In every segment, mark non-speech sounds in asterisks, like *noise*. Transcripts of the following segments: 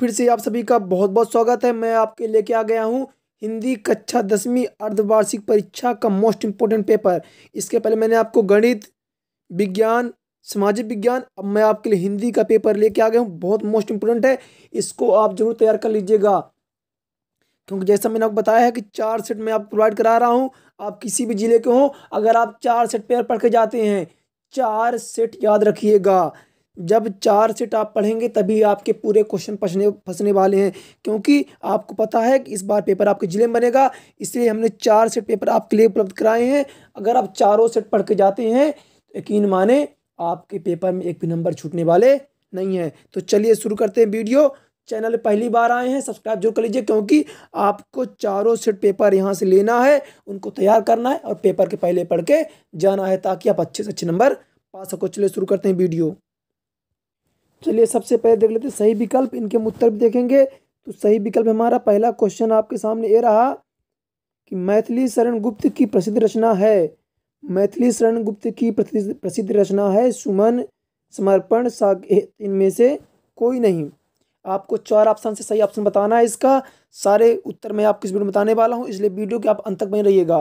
फिर से आप सभी का बहुत बहुत स्वागत है मैं आपके लेके आ गया हूँ हिंदी कक्षा दसवीं अर्धवार्षिक परीक्षा का मोस्ट इम्पोर्टेंट पेपर इसके पहले मैंने आपको गणित विज्ञान सामाजिक विज्ञान अब मैं आपके लिए हिंदी का पेपर लेके आ गया हूँ बहुत मोस्ट इम्पोर्टेंट है इसको आप जरूर तैयार कर लीजिएगा क्योंकि जैसा मैंने आपको बताया है कि चार सेट मैं आप प्रोवाइड करा रहा हूँ आप किसी भी जिले के हों अगर आप चार सेट पेपर पढ़ के जाते हैं चार सेट याद रखिएगा जब चार सेट आप पढ़ेंगे तभी आपके पूरे क्वेश्चन फंसने फंसने वाले हैं क्योंकि आपको पता है कि इस बार पेपर आपके ज़िले में बनेगा इसलिए हमने चार सेट पेपर आपके लिए उपलब्ध कराए हैं अगर आप चारों सेट पढ़ के जाते हैं तो यकीन माने आपके पेपर में एक भी नंबर छूटने वाले नहीं हैं तो चलिए शुरू करते हैं वीडियो चैनल पहली बार आए हैं सब्सक्राइब जरूर कर लीजिए क्योंकि आपको चारों सेट पेपर यहाँ से लेना है उनको तैयार करना है और पेपर के पहले पढ़ के जाना है ताकि आप अच्छे से अच्छे नंबर पा सको चलिए शुरू करते हैं वीडियो चलिए सबसे पहले देख लेते सही विकल्प इनके हम उत्तर भी देखेंगे तो सही विकल्प हमारा पहला क्वेश्चन आपके सामने ये रहा कि मैथिली शरण गुप्त की प्रसिद्ध रचना है मैथिली शरण गुप्त की प्रसिद्ध रचना है सुमन समर्पण साकेत इनमें से कोई नहीं आपको चार ऑप्शन से सही ऑप्शन बताना है इसका सारे उत्तर मैं आपको इस वीडियो में बताने वाला हूँ इसलिए वीडियो के आप अंत तक बने रहिएगा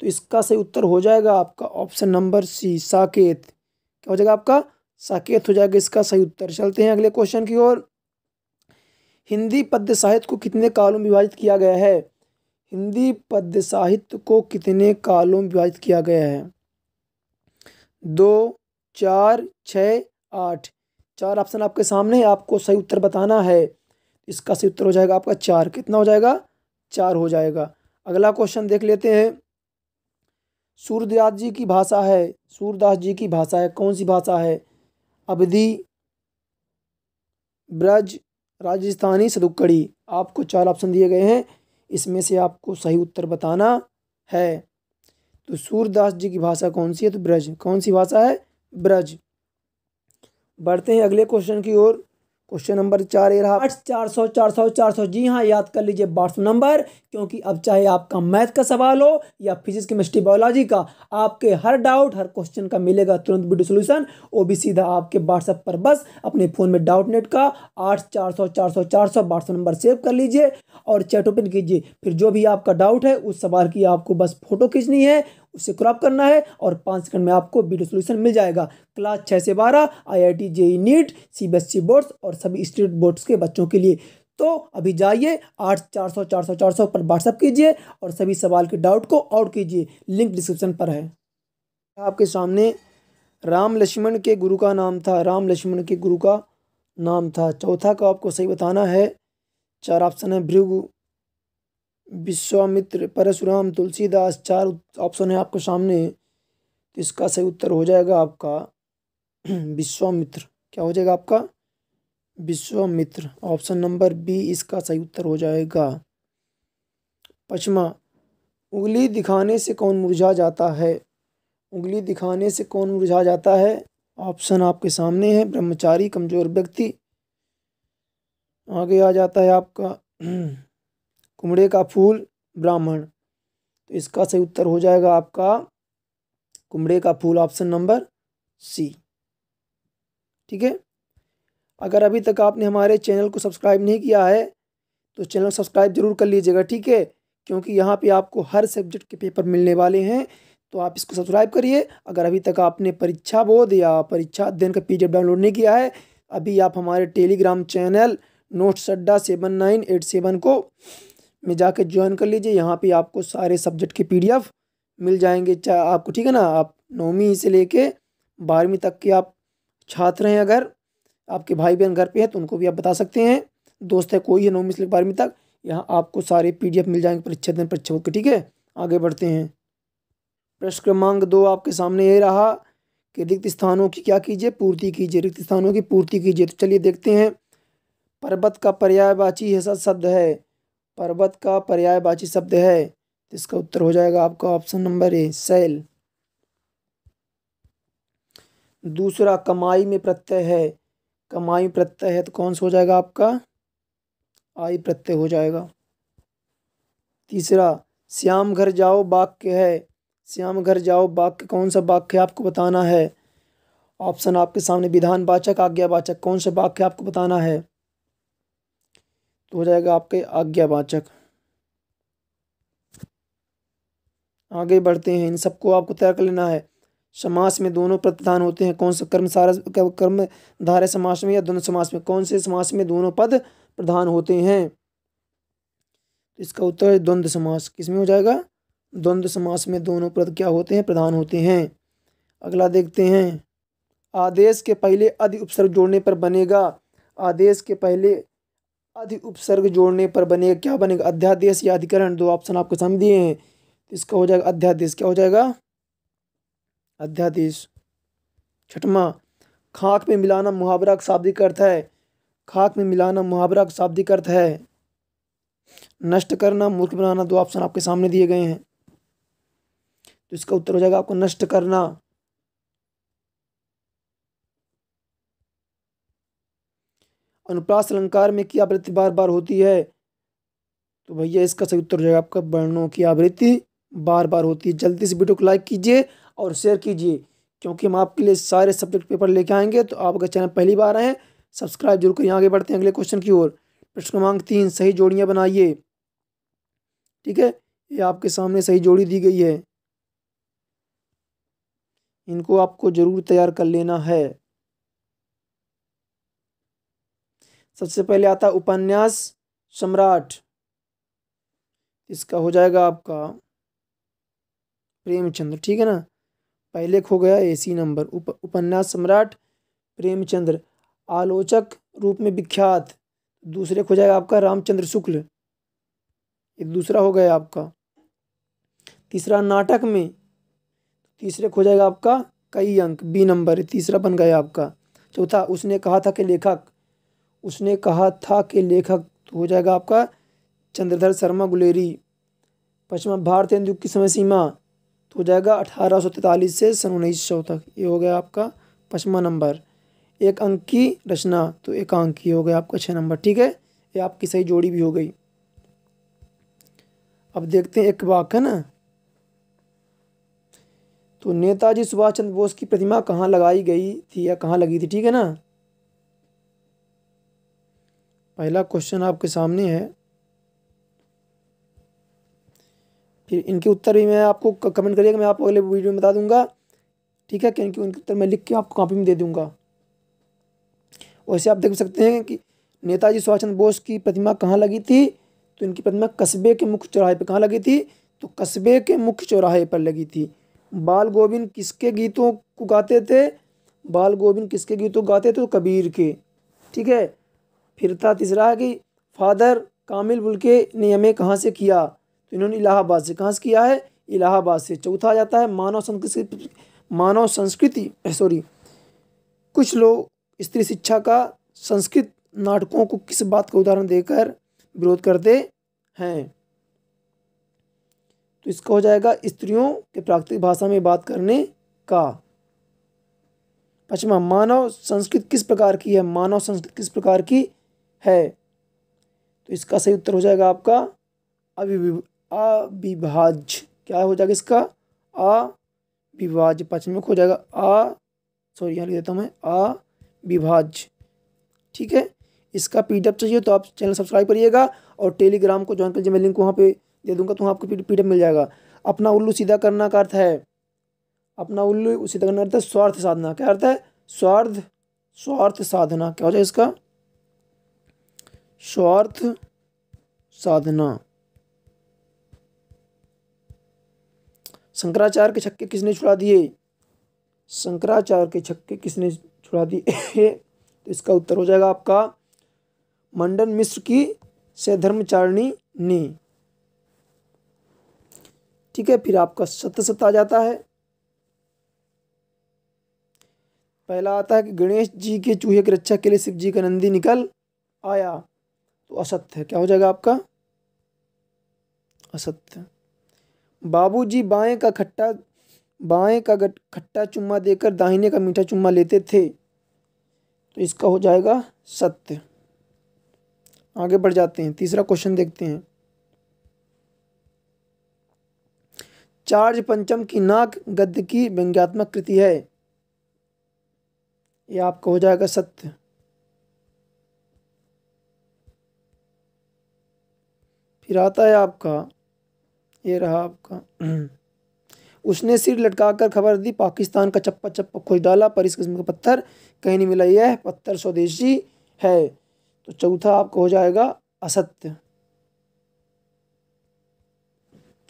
तो इसका सही उत्तर हो जाएगा आपका ऑप्शन नंबर सी साकेत क्या हो जाएगा आपका साकेत हो जाएगा इसका सही उत्तर चलते हैं अगले क्वेश्चन की ओर हिंदी पद्य साहित्य को कितने कालों में विभाजित किया गया है हिंदी पद्य साहित्य को कितने कालों में विभाजित किया गया है दो चार छ आठ चार ऑप्शन आपके सामने है आपको सही उत्तर बताना है इसका सही उत्तर हो जाएगा आपका चार कितना हो जाएगा चार हो जाएगा अगला क्वेश्चन देख लेते हैं सूर्यदास जी की भाषा है सूरदास जी की भाषा है कौन सी भाषा है अवधि ब्रज राजस्थानी सदुक्कड़ी आपको चार ऑप्शन दिए गए हैं इसमें से आपको सही उत्तर बताना है तो सूरदास जी की भाषा कौन सी है तो ब्रज कौन सी भाषा है ब्रज बढ़ते हैं अगले क्वेश्चन की ओर क्वेश्चन नंबर चार ये रहा आठ चार सौ चार सौ चार सौ जी हाँ याद कर लीजिए बारह सौ नंबर क्योंकि अब चाहे आपका मैथ का सवाल हो या फिजिक्स केमिस्ट्री बायोलॉजी का आपके हर डाउट हर क्वेश्चन का मिलेगा तुरंत वीडियो सोल्यूशन वो भी सीधा आपके व्हाट्सएप पर बस अपने फ़ोन में डाउट नेट का आठ चार सौ चार सौ चार सौ बारह सौ नंबर सेव कर लीजिए और चैट ओपन कीजिए फिर जो भी आपका डाउट है उस सवाल की आपको बस फोटो खींचनी है उसे क्रॉप करना है और पाँच सेकंड में आपको वीडियो सोल्यूशन मिल जाएगा क्लास छः से बारह I I T JEE NEET C B S E boards और सभी स्टेट बोर्ड्स के बच्चों के लिए तो अभी जाइए आठ चार सौ चार सौ चार सौ पर व्हाट्सअप कीजिए और सभी सवाल के डाउट को आउट कीजिए लिंक डिस्क्रिप्शन पर है आपके सामने राम लक्ष्मण के गुरु का नाम था राम लक्ष्मण के गुरु का नाम था चौथा को आपको सही बताना है चार ऑप्शन है भृगु विश्वामित्र परशुराम तुलसीदास चार ऑप्शन है आपके सामने तो इसका सही उत्तर हो जाएगा आपका *clears throat* विश्वामित्र क्या हो जाएगा आपका विश्वामित्र ऑप्शन नंबर बी इसका सही उत्तर हो जाएगा पचमा उंगली दिखाने से कौन मुरझा जाता है उंगली दिखाने से कौन मुरझा जाता है ऑप्शन आपके सामने है ब्रह्मचारी कमजोर व्यक्ति आगे आ जाता है आपका *clears throat* कुमड़े का फूल ब्राह्मण तो इसका सही उत्तर हो जाएगा आपका कुमड़े का फूल ऑप्शन नंबर सी ठीक है अगर अभी तक आपने हमारे चैनल को सब्सक्राइब नहीं किया है तो चैनल सब्सक्राइब जरूर कर लीजिएगा ठीक है क्योंकि यहाँ पे आपको हर सब्जेक्ट के पेपर मिलने वाले हैं तो आप इसको सब्सक्राइब करिए अगर अभी तक आपने परीक्षा बोध या परीक्षा अध्ययन का पी डाउनलोड नहीं किया है अभी आप हमारे Telegram channel notes Adda seven nine eight seven को में जाके ज्वाइन कर लीजिए यहाँ पे आपको सारे सब्जेक्ट के पीडीएफ मिल जाएंगे चाहे आपको ठीक है ना आप नौवीं से लेके बारहवीं तक के आप छात्र हैं अगर आपके भाई बहन घर पे हैं तो उनको भी आप बता सकते हैं दोस्त है कोई है नौवीं से लेकर बारहवीं तक यहाँ आपको सारे पीडीएफ मिल जाएंगे परीक्षा दिन परीक्षा के ठीक है आगे बढ़ते हैं प्रश्न क्रमांक दो आपके सामने ये रहा कि रिक्त स्थानों की क्या कीजिए पूर्ति कीजिए रिक्त स्थानों की पूर्ति कीजिए तो चलिए देखते हैं पर्वत का पर्यायवाची हिस्सा शब्द है पर्वत का पर्यायवाची शब्द है इसका उत्तर हो जाएगा आपका ऑप्शन नंबर ए सेल दूसरा कमाई में प्रत्यय है कमाई प्रत्यय है तो कौन सा हो जाएगा आपका आई प्रत्यय हो जाएगा तीसरा श्याम घर जाओ वाक्य है श्याम घर जाओ वाक्य कौन सा वाक्य आपको बताना है ऑप्शन आपके सामने विधान वाचक आज्ञा वाचक कौन सा वाक्य आपको बताना है तो हो जाएगा आपके आज्ञावाचक आगे बढ़ते हैं इन सबको आपको तय कर लेना है समास में दोनों प्रतिधान होते हैं कौन से कर्म सारा कर्म धारे समास में या दोनों समास में कौन से समास में दोनों पद प्रधान होते हैं इसका उत्तर है द्वंद्व समास किसमें हो जाएगा द्वंद्व समास में दोनों पद क्या होते हैं प्रधान होते हैं अगला देखते हैं आदेश के पहले अधि उपसर्ग जोड़ने पर बनेगा आदेश के पहले अधि उपसर्ग जोड़ने पर बनेगा क्या बनेगा अध्यादेश या अधिकरण दो ऑप्शन आपके सामने दिए हैं तो इसका हो जाएगा अध्यादेश क्या हो जाएगा अध्यादेश छठवा खाक में मिलाना मुहावरा का शाब्दिक अर्थ है खाक में मिलाना मुहावरा का शाब्दिक अर्थ है नष्ट करना मूर्ख बनाना दो ऑप्शन आपके सामने दिए गए हैं तो इसका उत्तर हो जाएगा आपको नष्ट करना अनुप्रास अलंकार में की आवृत्ति बार बार होती है तो भैया इसका सही उत्तर हो जाएगा आपका वर्णों की आवृत्ति बार बार होती है जल्दी से वीडियो को लाइक कीजिए और शेयर कीजिए क्योंकि हम आपके लिए सारे सब्जेक्ट पेपर लेके आएंगे तो आप अगर चैनल पहली बार आए सब्सक्राइब जरूर करिए आगे बढ़ते हैं अगले क्वेश्चन की ओर प्रश्न क्रमांक तीन सही जोड़ियाँ बनाइए ठीक है ये आपके सामने सही जोड़ी दी गई है इनको आपको ज़रूर तैयार कर लेना है सबसे पहले आता उपन्यास सम्राट इसका हो जाएगा आपका प्रेमचंद्र ठीक है ना पहले खो गया एसी नंबर उप उपन्यास सम्राट प्रेमचंद्र आलोचक रूप में विख्यात दूसरे खो जाएगा आपका रामचंद्र शुक्ल एक दूसरा हो गया आपका तीसरा नाटक में तीसरे खो जाएगा आपका कई अंक बी नंबर तीसरा बन गया आपका चौथा उसने कहा था कि लेखक उसने कहा था कि लेखक तो हो जाएगा आपका चंद्रधर शर्मा गुलेरी पश्चिम भारत हिंद युग की समय सीमा तो हो जाएगा अठारह से सन उन्नीस तक ये हो गया आपका पश्चिमा नंबर एक अंक की रचना तो एक अंक की हो गया आपका छः नंबर ठीक है ये आपकी सही जोड़ी भी हो गई अब देखते हैं एक वाक है ना तो नेताजी सुभाष चंद्र बोस की प्रतिमा कहाँ लगाई गई थी या कहाँ लगी थी ठीक है ना पहला क्वेश्चन आपके सामने है फिर इनके उत्तर भी मैं आपको कमेंट करिएगा मैं आपको अगले वीडियो में बता दूंगा ठीक है क्योंकि उनके उत्तर मैं लिख के आपको कॉपी में दे दूंगा वैसे आप देख सकते हैं कि नेताजी सुभाष चंद्र बोस की प्रतिमा कहाँ लगी थी तो इनकी प्रतिमा कस्बे के मुख्य चौराहे पर कहाँ लगी थी तो कस्बे के मुख्य चौराहे पर लगी थी बाल गोविंद किसके गीतों को गाते थे बाल गोविंद किसके गीतों गाते थे तो कबीर के ठीक है फिरता तीसरा कि फादर कामिल बुल के ने हमें कहाँ से किया तो इन्होंने इलाहाबाद से कहाँ से किया है इलाहाबाद से चौथा आ जाता है मानव संस्कृति मानव संस्कृति सॉरी कुछ लोग स्त्री शिक्षा का संस्कृत नाटकों को किस बात का उदाहरण देकर विरोध करते हैं तो इसका हो जाएगा स्त्रियों के प्राकृतिक भाषा में बात करने का पश्चिमा मानव संस्कृत किस प्रकार की है मानव संस्कृत किस प्रकार की है तो इसका सही उत्तर हो जाएगा आपका अविभाज्य क्या हो जाएगा इसका अविभाज्य पश्चिमिक हो जाएगा आ सॉरी यहाँ लिख देता हूँ मैं अविभाज्य ठीक है इसका पीडीएफ चाहिए तो आप चैनल सब्सक्राइब करिएगा और टेलीग्राम को ज्वाइन लीजिए मैं लिंक वहाँ पे दे दूँगा तो वहाँ आपको पीडीएफ मिल जाएगा अपना उल्लू सीधा करना का अर्थ है अपना उल्लू सीधा करना का अर्थ है स्वार्थ साधना क्या अर्थ है स्वार्थ स्वार्थ साधना क्या हो जाए इसका स्वार्थ साधना शंकराचार्य के छक्के किसने छुड़ा दिए शंकराचार्य के छक्के किसने छुड़ा दिए *laughs* तो इसका उत्तर हो जाएगा आपका मंडन मिश्र की सधर्मचारिणी ने ठीक है फिर आपका सत्य सत्य आ जाता है पहला आता है कि गणेश जी के चूहे की रक्षा के लिए शिव जी का नंदी निकल आया तो असत्य क्या हो जाएगा आपका असत्य बाबूजी बाएं का खट्टा बाएं का खट्टा चुम्मा देकर दाहिने का मीठा चुम्मा लेते थे तो इसका हो जाएगा सत्य आगे बढ़ जाते हैं तीसरा क्वेश्चन देखते हैं चार्ज पंचम की नाक गद्य की व्यंग्यात्मक कृति है यह आपका हो जाएगा सत्य इरादा है आपका ये रहा आपका उसने सिर लटकाकर खबर दी पाकिस्तान का चप्पा चप्पा खोज डाला पर इस किस्म का पत्थर कहीं नहीं मिला यह पत्थर स्वदेशी है तो चौथा आपका हो जाएगा असत्य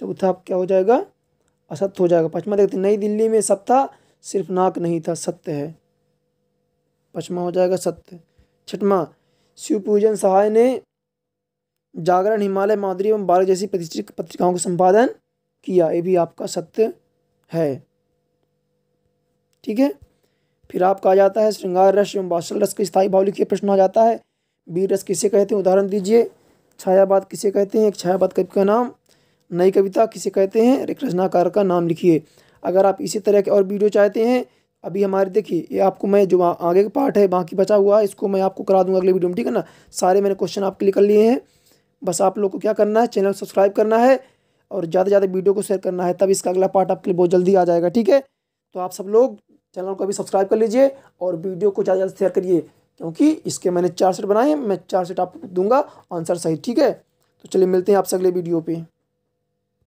चौथा आप क्या हो जाएगा असत्य हो जाएगा पचमा देखते नई दिल्ली में था सिर्फ नाक नहीं था सत्य है पचमा हो जाएगा सत्य छठवा शिव पूजन सहाय ने जागरण हिमालय माधुरी एवं बालक जैसी प्रतिष्ठित पत्रिकाओं का संपादन किया ये भी आपका सत्य है ठीक है फिर आपका आ जाता है श्रृंगार रस एवं बासल रस के स्थायी भाव लिखिए प्रश्न आ जाता है वीर रस किसे कहते हैं उदाहरण दीजिए छायावाद किसे कहते हैं एक छायावाद कवि का नाम नई कविता किसे कहते हैं एक रचनाकार का नाम लिखिए अगर आप इसी तरह के और वीडियो चाहते हैं अभी हमारे देखिए ये आपको मैं जो आगे का पार्ट है बाकी बचा हुआ है इसको मैं आपको करा दूंगा अगले वीडियो में ठीक है ना सारे मैंने क्वेश्चन आपके लिए कर लिए हैं बस आप लोग को क्या करना है चैनल सब्सक्राइब करना है और ज़्यादा से ज़्यादा वीडियो को शेयर करना है तब इसका अगला पार्ट आपके लिए बहुत जल्दी आ जाएगा ठीक है तो आप सब लोग चैनल को अभी सब्सक्राइब कर लीजिए और वीडियो को ज़्यादा से ज़्यादा शेयर करिए क्योंकि इसके मैंने चार सेट बनाए हैं मैं चार सेट आपको दूंगा आंसर सही ठीक है तो चलिए मिलते हैं आपसे अगले वीडियो पर